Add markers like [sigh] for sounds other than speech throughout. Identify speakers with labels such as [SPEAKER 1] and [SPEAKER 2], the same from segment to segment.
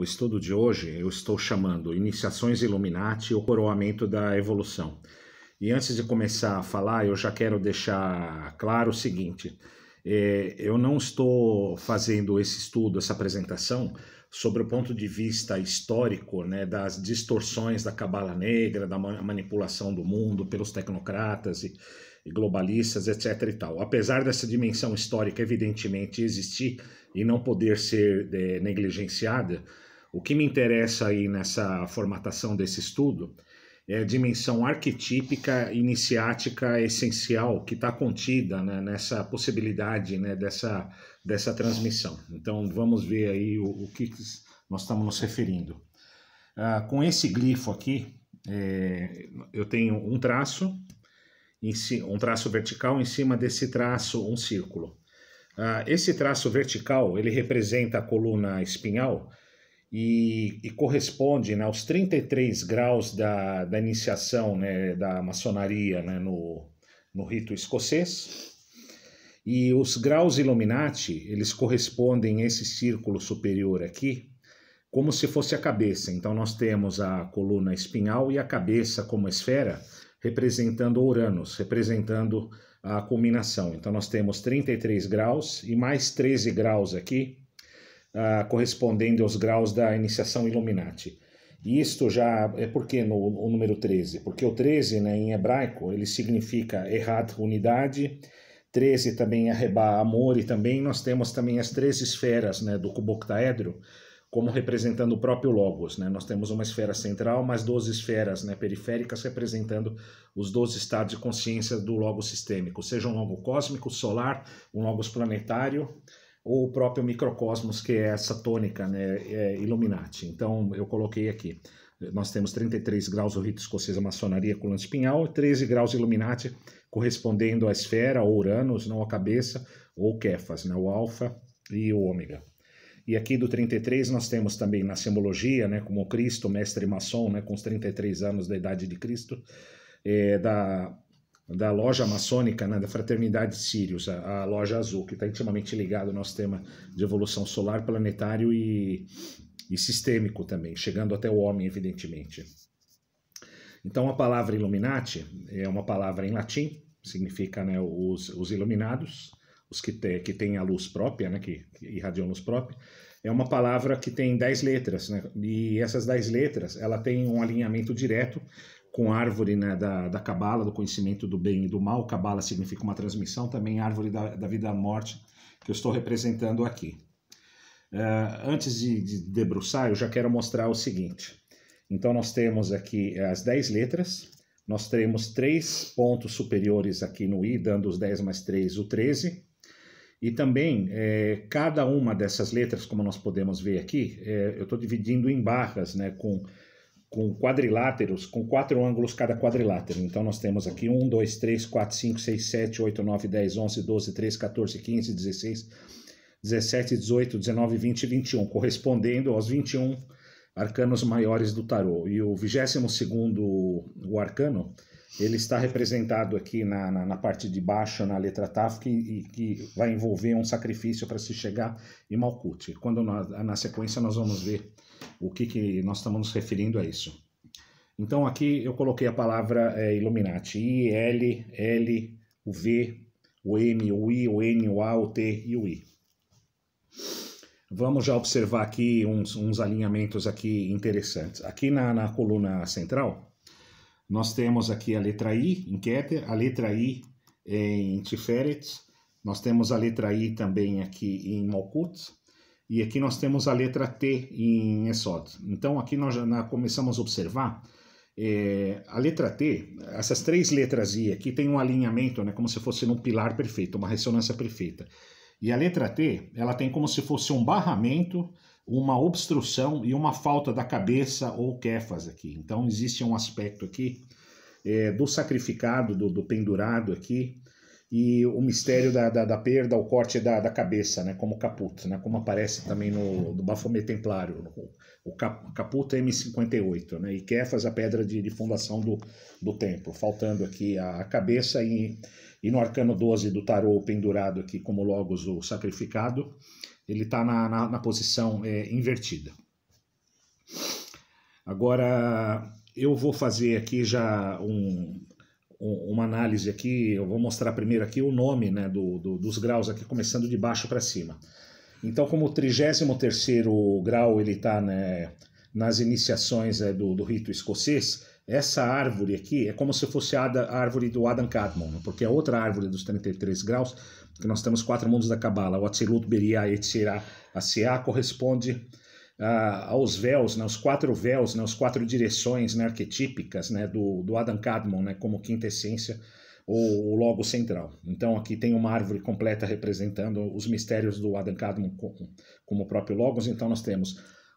[SPEAKER 1] O estudo de hoje eu estou chamando Iniciações Illuminati o Coroamento da Evolução. E antes de começar a falar, eu já quero deixar claro o seguinte: é, eu não estou fazendo esse estudo, essa apresentação, sobre o ponto de vista histórico né, das distorções da cabala negra, da manipulação do mundo pelos tecnocratas e, e globalistas, etc. E tal. Apesar dessa dimensão histórica evidentemente existir e não poder ser é, negligenciada, o que me interessa aí nessa formatação desse estudo é a dimensão arquetípica iniciática essencial que está contida né, nessa possibilidade né, dessa, dessa transmissão. Então vamos ver aí o, o que nós estamos nos referindo. Ah, com esse glifo aqui, é, eu tenho um traço, um traço vertical, em cima desse traço um círculo. Ah, esse traço vertical ele representa a coluna espinhal, e, e corresponde né, aos 33 graus da, da iniciação né, da maçonaria né, no, no rito escocês. E os graus Illuminati, eles correspondem a esse círculo superior aqui, como se fosse a cabeça. Então nós temos a coluna espinhal e a cabeça como esfera, representando Uranus, representando a culminação. Então nós temos 33 graus e mais 13 graus aqui, ah, correspondendo aos graus da iniciação Illuminati. E isto já é porque no o número 13, porque o 13, né, em hebraico, ele significa errat unidade, 13 também é amor e também nós temos também as três esferas, né, do cuboctaedro, como representando o próprio Logos. Né? Nós temos uma esfera central, mais 12 esferas né, periféricas representando os 12 estados de consciência do Logos sistêmico, seja um Logos cósmico, solar, um Logos planetário, ou o próprio microcosmos, que é essa tônica né, é Illuminati. Então, eu coloquei aqui. Nós temos 33 graus o rito escocesa maçonaria com lance pinhal, 13 graus Illuminati correspondendo à esfera, ou Uranus, não a cabeça, ou Kefas, né, o alfa e o ômega. E aqui do 33 nós temos também na simbologia, né, como Cristo, mestre maçom, né, com os 33 anos da idade de Cristo, é, da da loja maçônica, né, da Fraternidade Sirius, a, a loja azul, que está intimamente ligada ao nosso tema de evolução solar, planetário e, e sistêmico também, chegando até o homem, evidentemente. Então, a palavra Illuminati é uma palavra em latim, significa né, os, os iluminados, os que, te, que têm a luz própria, né, que, que irradiam luz própria, é uma palavra que tem dez letras, né, e essas dez letras ela tem um alinhamento direto com árvore né, da, da Cabala, do conhecimento do bem e do mal. Cabala significa uma transmissão, também árvore da, da vida da morte, que eu estou representando aqui. Uh, antes de, de debruçar, eu já quero mostrar o seguinte. Então, nós temos aqui é, as 10 letras, nós temos três pontos superiores aqui no I, dando os 10 mais 3, o 13. E também, é, cada uma dessas letras, como nós podemos ver aqui, é, eu estou dividindo em barras, né, com com quadriláteros, com quatro ângulos cada quadrilátero. Então nós temos aqui 1, 2, 3, 4, 5, 6, 7, 8, 9, 10, 11, 12, 13, 14, 15, 16, 17, 18, 19, 20 e 21, correspondendo aos 21 arcanos maiores do tarô. E o 22º o arcano, ele está representado aqui na, na, na parte de baixo, na letra Taf, que, que vai envolver um sacrifício para se chegar em Malkuth. Quando na, na sequência nós vamos ver o que, que nós estamos nos referindo a isso? Então aqui eu coloquei a palavra é, Illuminati, I, L, L, o V, o M, o I, o N, o A, o T e o I. Vamos já observar aqui uns, uns alinhamentos aqui interessantes. Aqui na, na, coluna central, nós temos aqui a letra I em Keter, a letra I é, em Tiferet, nós temos a letra I também aqui em Malkut, e aqui nós temos a letra T em Esod. Então aqui nós já começamos a observar é, a letra T, essas três letras I aqui tem um alinhamento, né, como se fosse um pilar perfeito, uma ressonância perfeita. E a letra T, ela tem como se fosse um barramento, uma obstrução e uma falta da cabeça ou kefas aqui. Então existe um aspecto aqui é, do sacrificado, do, do pendurado aqui, e o mistério da, da, da perda, o corte da, da, cabeça, né, como Caputo, né, como aparece também no, no Baphomet Templário. O, o Caputo M58, né, e Kefas, a pedra de, de fundação do, do templo, faltando aqui a, a cabeça e, e no Arcano 12 do Tarô pendurado aqui como Logos, o sacrificado, ele está na, na, na, posição é, invertida. Agora, eu vou fazer aqui já um, uma análise aqui, eu vou mostrar primeiro aqui o nome né, do, do dos graus aqui, começando de baixo para cima. Então, como o 33 grau ele está né, nas iniciações é, do, do, rito escocês, essa árvore aqui é como se fosse a, a árvore do Adam Cadmon, porque é outra árvore dos 33 graus, que nós temos quatro mundos da Kabbalah, O Atzilut, Beria, Etzirá, Asiá corresponde ah, aos véus, né, os quatro véus, né, os quatro direções né, arquetípicas né, do, do Adam Cadmon né, como quinta essência ou o logo central. Então aqui tem uma árvore completa representando os mistérios do Adam Cadmon como, como próprio logos. Então nós temos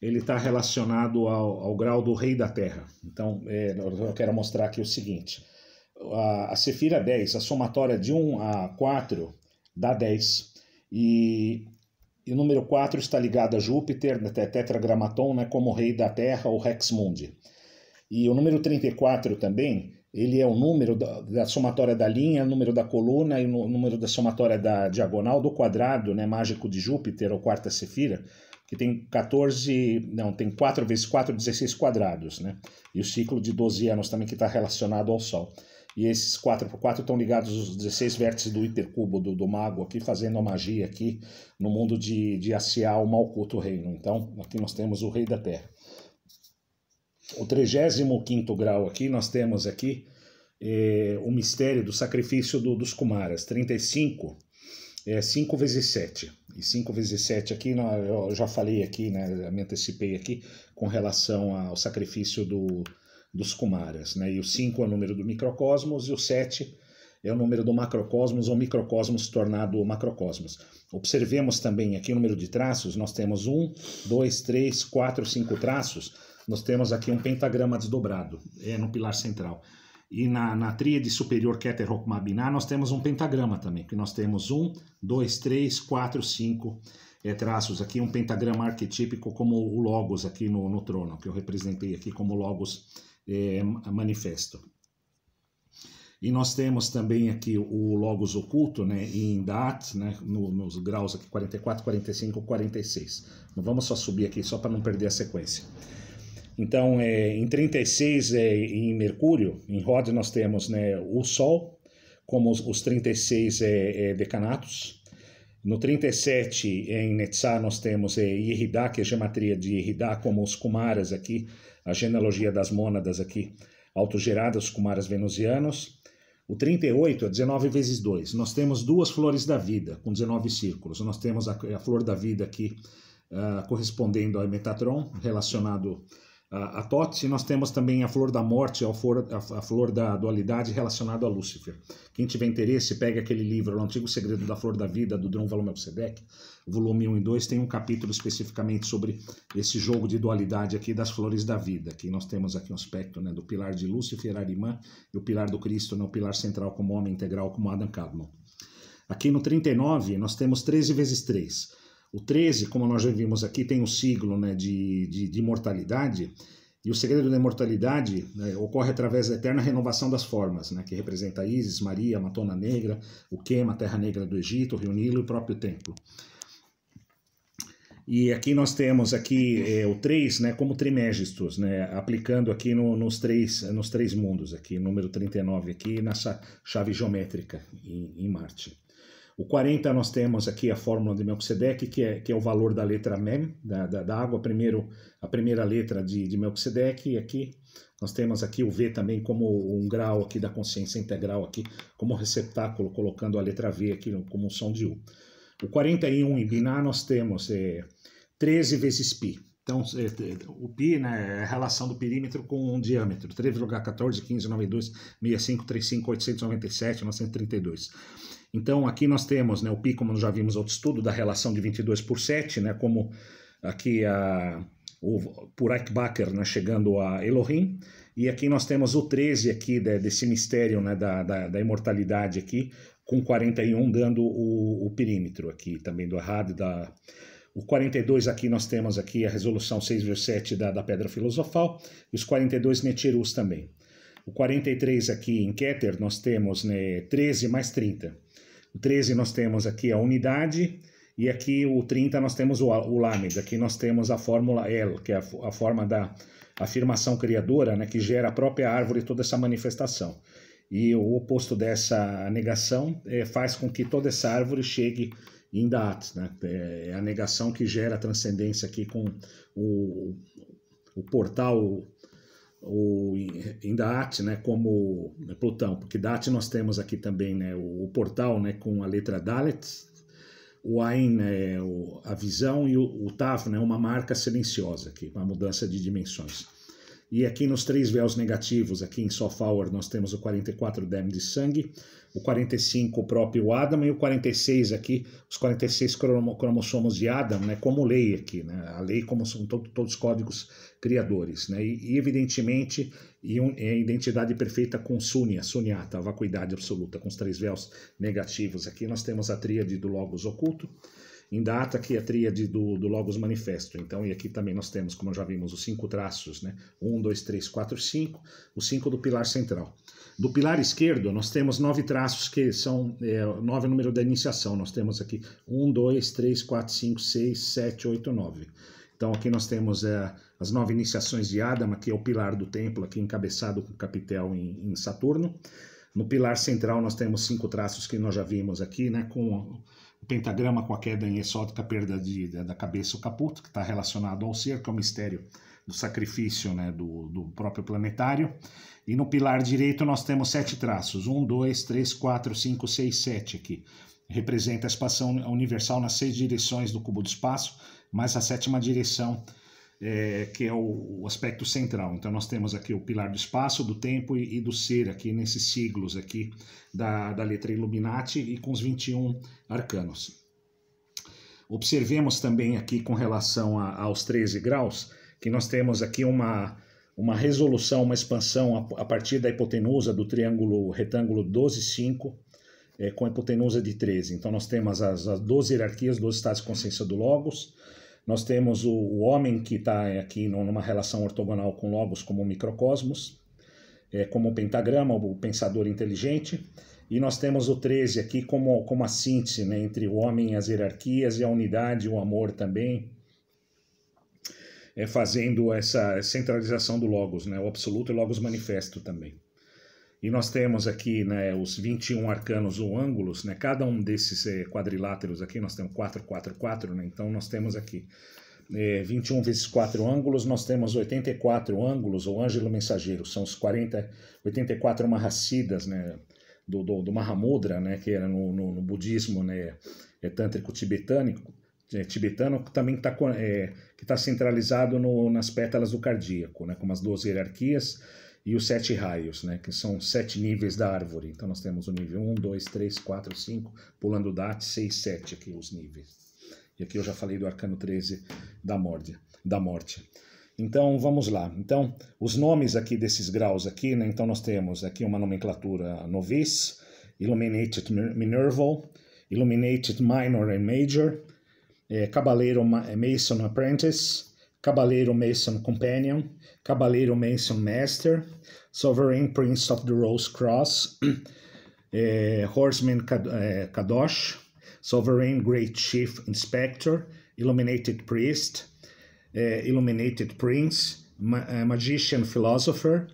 [SPEAKER 1] ele está relacionado ao, ao, grau do rei da terra. Então, é, eu quero mostrar aqui o seguinte. A, a Sefira 10, a somatória de 1 a 4 dá 10. E, o número 4 está ligado a Júpiter, né, tetragramaton, né, como rei da terra, ou Rex Mundi. E o número 34 também, ele é o número da, da somatória da linha, número da coluna e o número da somatória da diagonal do quadrado né, mágico de Júpiter, ou quarta Sefira, que tem 14, não, tem 4 vezes 4, 16 quadrados, né? E o ciclo de 12 anos também que está relacionado ao Sol. E esses 4 por 4 estão ligados aos 16 vértices do hipercubo do, do mago aqui, fazendo a magia aqui no mundo de, de Asiá, o Malcuto Reino. Né? Então, aqui nós temos o Rei da Terra. O 35 grau aqui, nós temos aqui é, o mistério do sacrifício do, dos Kumaras, 35 é 5 vezes 7. E 5 vezes 7 aqui, né, eu já falei aqui, né, me antecipei aqui, com relação ao sacrifício do, dos Kumaras. Né? E o 5 é o número do microcosmos e o 7 é o número do macrocosmos ou microcosmos tornado macrocosmos. Observemos também aqui o número de traços, nós temos 1, 2, 3, 4, 5 traços, nós temos aqui um pentagrama desdobrado é, no pilar central. E na, na tríade superior Keter é Hokmah nós temos um pentagrama também, que nós temos um, dois, três, quatro, cinco é, traços aqui, um pentagrama arquetípico como o Logos aqui no, no trono, que eu representei aqui como Logos é, manifesto. E nós temos também aqui o Logos oculto, né, em Dat, né, no, nos graus aqui 44, 45, 46. Vamos só subir aqui, só para não perder a sequência. Então, é, em 36, é, em Mercúrio, em Rod, nós temos né, o Sol, como os, os 36 é, é, decanatos. No 37, é, em Netzá, nós temos é, Irridá, que é a gematria de Irridá, como os Kumaras aqui, a genealogia das mônadas aqui, autogeradas, Kumaras venusianos. O 38 é 19 vezes 2. Nós temos duas flores da vida, com 19 círculos. Nós temos a, a flor da vida aqui, uh, correspondendo ao Metatron, relacionado a, a Tote, nós temos também a Flor da Morte, a Flor, a, Flor da Dualidade relacionada a Lúcifer. Quem tiver interesse, pega aquele livro, O Antigo Segredo da Flor da Vida, do Dron Valmelsedec, volume 1 e 2, tem um capítulo especificamente sobre esse jogo de dualidade aqui das flores da vida, que nós temos aqui um aspecto né, do pilar de Lúcifer, Arimã, e o pilar do Cristo, né, o pilar central como homem integral, como Adam Kadmon. Aqui no 39, nós temos 13 vezes 3. O 13, como nós já vimos aqui, tem um siglo né, de, de, de imortalidade, e o segredo da imortalidade né, ocorre através da eterna renovação das formas, né, que representa Isis, Maria, Matona Negra, o Quema, a Terra Negra do Egito, o Rio Nilo e o próprio templo. E aqui nós temos aqui é, o 3 né, como trimégistos, né, aplicando aqui no, nos, três, nos três mundos, aqui número 39, aqui nessa chave geométrica em, em Marte. O 40 nós temos aqui a fórmula de Melquisedeque, que é, que é o valor da letra mem, da, da, da água, primeiro a primeira letra de, de Melquisedeque, e aqui nós temos aqui o V também como um grau aqui da consciência integral aqui, como receptáculo, colocando a letra V aqui como um som de U. O 41 em Biná nós temos é, 13 vezes π. Então, é, é, o π né, é a relação do perímetro com o diâmetro, 3,14, 15, 92, 65, 35, 897, 932. Então, aqui nós temos né, o pico, como já vimos outro estudo, da relação de 22 por 7, né, como aqui a, o, por Eichbacher né, chegando a Elohim, e aqui nós temos o 13 aqui de, desse mistério né, da, da, da, imortalidade aqui, com 41 dando o, o perímetro aqui também do Errado, da... O 42 aqui nós temos aqui a resolução 6 6,7 da, da Pedra Filosofal, e os 42 Netirus também. O 43 aqui em Keter nós temos né, 13 mais 30. O 13 nós temos aqui a unidade, e aqui o 30 nós temos o, o lâmida. Aqui nós temos a fórmula L, que é a, a forma da afirmação criadora, né, que gera a própria árvore toda essa manifestação. E o oposto dessa negação é, faz com que toda essa árvore chegue em dat, né? Eh, é a negação que gera a transcendência aqui com o, o portal ou em Daat, né, como né, Plutão, porque Daat nós temos aqui também né, o, o portal né, com a letra Dalet, o Ain, né, o, a visão, e o, o Tav, né, uma marca silenciosa aqui, uma mudança de dimensões. E aqui nos três véus negativos, aqui em soft Hour, nós temos o 44 Dem de sangue, o 45 o próprio Adam e o 46 aqui, os 46 cromo, cromossomos de Adam, né, como lei aqui, né, a lei como são to todos os códigos criadores, né, e, e evidentemente e um, é a identidade perfeita com Sunya, Sunyata, a vacuidade absoluta, com os três véus negativos. Aqui nós temos a tríade do Logos oculto, em data que é a tríade do, do Logos Manifesto. Então, e aqui também nós temos, como já vimos, os cinco traços, né? Um, dois, três, quatro, cinco, os cinco do pilar central. Do pilar esquerdo, nós temos nove traços que são é, nove número da iniciação. Nós temos aqui um, dois, três, quatro, cinco, seis, sete, oito, nove. Então aqui nós temos é, as nove iniciações de Adama, que é o pilar do templo, aqui encabeçado com o capitel em, em Saturno. No pilar central nós temos cinco traços que nós já vimos aqui, né, com o pentagrama com a queda em exótica perda de, da cabeça o caputo, que está relacionado ao ser, que é o mistério do sacrifício né, do, do próprio planetário. E no pilar direito nós temos sete traços: um, dois, três, quatro, cinco, seis, sete aqui. Representa a expansão universal nas seis direções do cubo do espaço, mais a sétima direção é, que é o, o, aspecto central. Então nós temos aqui o pilar do espaço, do tempo e, e do ser aqui nesses siglos aqui da, da letra Illuminati e com os 21 arcanos. Observemos também aqui com relação a, aos 13 graus, que nós temos aqui uma, uma resolução, uma expansão a, a partir da hipotenusa do triângulo retângulo 12, 5, é, com a hipotenusa de 13. Então nós temos as, as 12 hierarquias, 12 estados de consciência do Logos, nós temos o, o homem que está aqui numa relação ortogonal com Logos como microcosmos, é, como o pentagrama, o pensador inteligente. E nós temos o 13 aqui como, como a síntese né, entre o homem e as hierarquias e a unidade, o amor também, é, fazendo essa centralização do Logos, né, o absoluto e Logos manifesto também. E nós temos aqui né, os 21 arcanos ou ângulos, né, cada um desses eh, quadriláteros aqui, nós temos 4, 4, 4, né, então nós temos aqui é, eh, 21 vezes 4 ângulos, nós temos 84 ângulos, ou Ângelo Mensageiro, são os 40, 84 Mahasidas, né, do, do, do Mahamudra, né, que era no, no, no budismo né, é, tântrico tibetânico, é, tibetano, que também está é, tá centralizado no, nas pétalas do cardíaco, né, como as duas hierarquias, e os sete raios, né, que são sete níveis da árvore. Então nós temos o nível 1, 2, 3, 4, 5, pulando o DAT, 6, 7 aqui os níveis. E aqui eu já falei do arcano 13 da morte. Da morte. Então vamos lá. Então os nomes aqui desses graus aqui, né, então nós temos aqui uma nomenclatura novice, illuminated minerval, illuminated minor and major, é, eh, mason apprentice, Cabaleiro Mason Companion, Cabaleiro Mason Master, Sovereign Prince of the Rose Cross, [clears throat] eh, Horseman eh, Kadosh, Sovereign Great Chief Inspector, Illuminated Priest, eh, Illuminated Prince, Ma eh, Magician Philosopher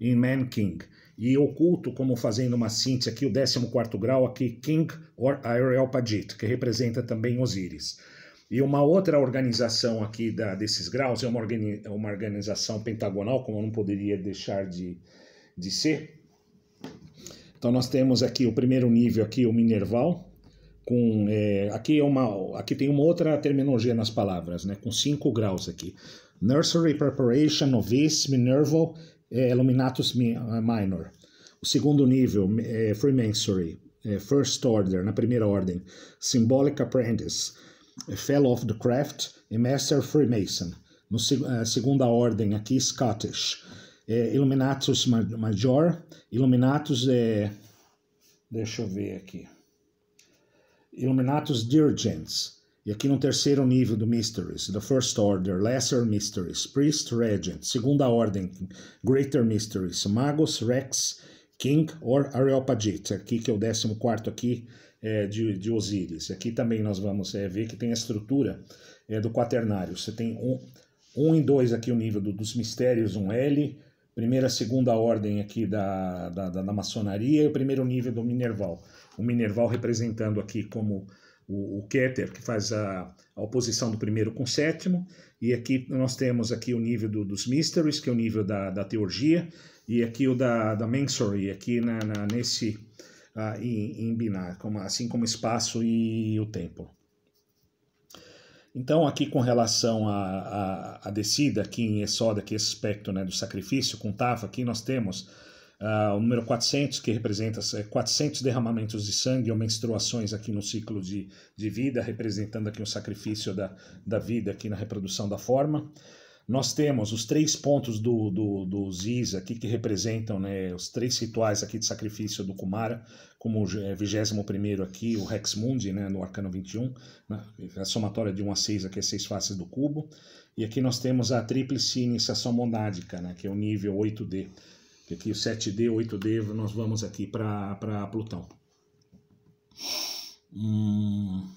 [SPEAKER 1] e Man King. E oculto, como fazendo uma síntese aqui, o 14 grau aqui, King or Aurel Padit, que representa também Osíris. E uma outra organização aqui da, desses graus é uma, organi uma organização pentagonal, como eu não poderia deixar de, de ser. Então nós temos aqui o primeiro nível aqui, o minerval, com é, aqui é uma aqui tem uma outra terminologia nas palavras, né? Com cinco graus aqui: nursery, preparation, novice, minerval, é, illuminatus é, minor. O segundo nível é freemasonry, é, first order, na primeira ordem, symbolic apprentice Fellow of the Craft e Master Freemason. No, a eh, segunda ordem aqui, Scottish. É, Illuminatus Major, Illuminatus é... Deixa eu ver aqui. Illuminatus Dirigents. E aqui no terceiro nível do Mysteries, The First Order, Lesser Mysteries, Priest Regent, Segunda Ordem, Greater Mysteries, Magus, Rex, King or Areopagite. Aqui que é o décimo quarto aqui, é, de, de Osíris. Aqui também nós vamos é, ver que tem a estrutura é, do quaternário. Você tem um, um e dois aqui o nível do, dos mistérios, um L, primeira, segunda ordem aqui da, da, da, maçonaria e o primeiro nível do Minerval. O Minerval representando aqui como o, o Keter, que faz a, a oposição do primeiro com o sétimo, e aqui nós temos aqui o nível do, dos Mysteries, que é o nível da, da teurgia, e aqui o da, da Mensory, aqui na, na nesse ah, em, em binário, como, assim como espaço e o tempo. Então, aqui com relação à descida, aqui em Exoda, aqui esse aspecto né, do sacrifício, com Tava, aqui nós temos ah, o número 400, que representa 400 é, derramamentos de sangue ou menstruações aqui no ciclo de, de vida, representando aqui o sacrifício da, da vida aqui na reprodução da forma. Nós temos os três pontos do, do, dos Is aqui, que representam né, os três rituais aqui de sacrifício do Kumara, como o é, vigésimo primeiro aqui, o Rex Mundi, né, no Arcano 21, né, a somatória de 1 a 6 aqui é seis faces do cubo. E aqui nós temos a tríplice iniciação monádica, né, que é o nível 8D. E aqui o 7D, 8D, nós vamos aqui para Plutão. Hum...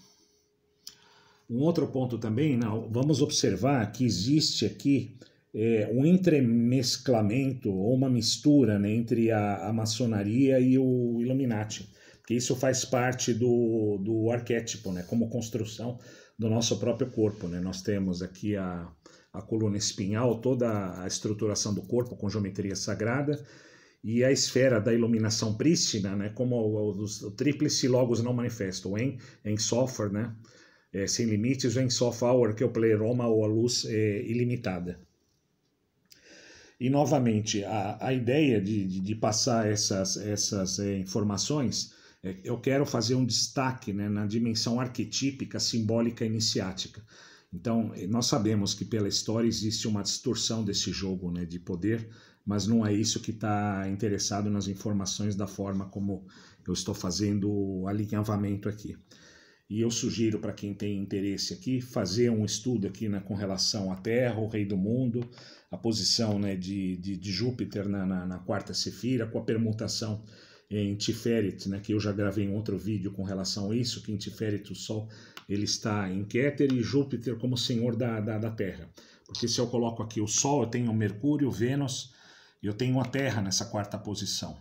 [SPEAKER 1] Um outro ponto também, não, né, vamos observar que existe aqui é, um entremesclamento ou uma mistura né, entre a, a, maçonaria e o Illuminati, que isso faz parte do, do arquétipo, né, como construção do nosso próprio corpo. Né? Nós temos aqui a, a coluna espinhal, toda a estruturação do corpo com geometria sagrada, e a esfera da iluminação prístina, né, como os tríplice logos não manifesto, em, em software, né, é, sem limites em soft hour, que é o pleroma ou a luz é, ilimitada. E novamente, a, a ideia de, de, de passar essas, essas é, informações, é, eu quero fazer um destaque né, na dimensão arquetípica, simbólica iniciática. Então, é, nós sabemos que pela história existe uma distorção desse jogo né, de poder, mas não é isso que está interessado nas informações da forma como eu estou fazendo o alinhavamento aqui. E eu sugiro para quem tem interesse aqui fazer um estudo aqui né, com relação à Terra, o Rei do Mundo, a posição né, de, de, de Júpiter na, na, na quarta sefira, com a permutação em Tiferet, né, que eu já gravei um outro vídeo com relação a isso, que em Tiferet o Sol ele está em Keter e Júpiter como senhor da, da, da Terra. Porque se eu coloco aqui o Sol, eu tenho Mercúrio, Vênus, e eu tenho a Terra nessa quarta posição.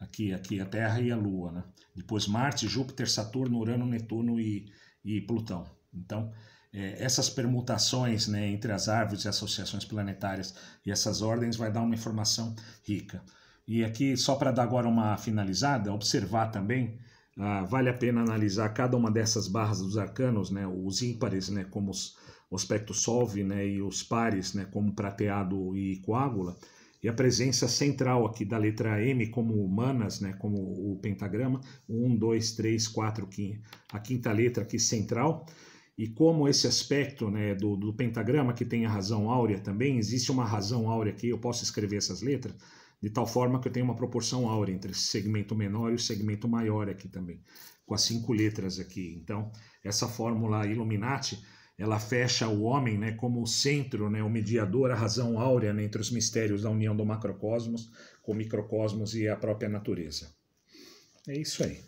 [SPEAKER 1] Aqui, aqui a Terra e a Lua, né? Depois Marte, Júpiter, Saturno, Urano, Netuno e, e Plutão. Então, é, essas permutações né, entre as árvores e associações planetárias e essas ordens vai dar uma informação rica. E aqui, só para dar agora uma finalizada, observar também, ah, vale a pena analisar cada uma dessas barras dos arcanos, né, os ímpares, né, como os, o aspecto solve, né, e os pares, né, como prateado e coágula, e a presença central aqui da letra M, como humanas, né, como o pentagrama, 1, 2, 3, 4, a quinta letra aqui central. E como esse aspecto né, do, do pentagrama, que tem a razão áurea também, existe uma razão áurea aqui, eu posso escrever essas letras, de tal forma que eu tenho uma proporção áurea entre esse segmento menor e o segmento maior aqui também, com as cinco letras aqui. Então, essa fórmula Illuminati ela fecha o homem né, como o centro, né, o mediador, a razão áurea né, entre os mistérios da união do macrocosmos com o microcosmos e a própria natureza. É isso aí.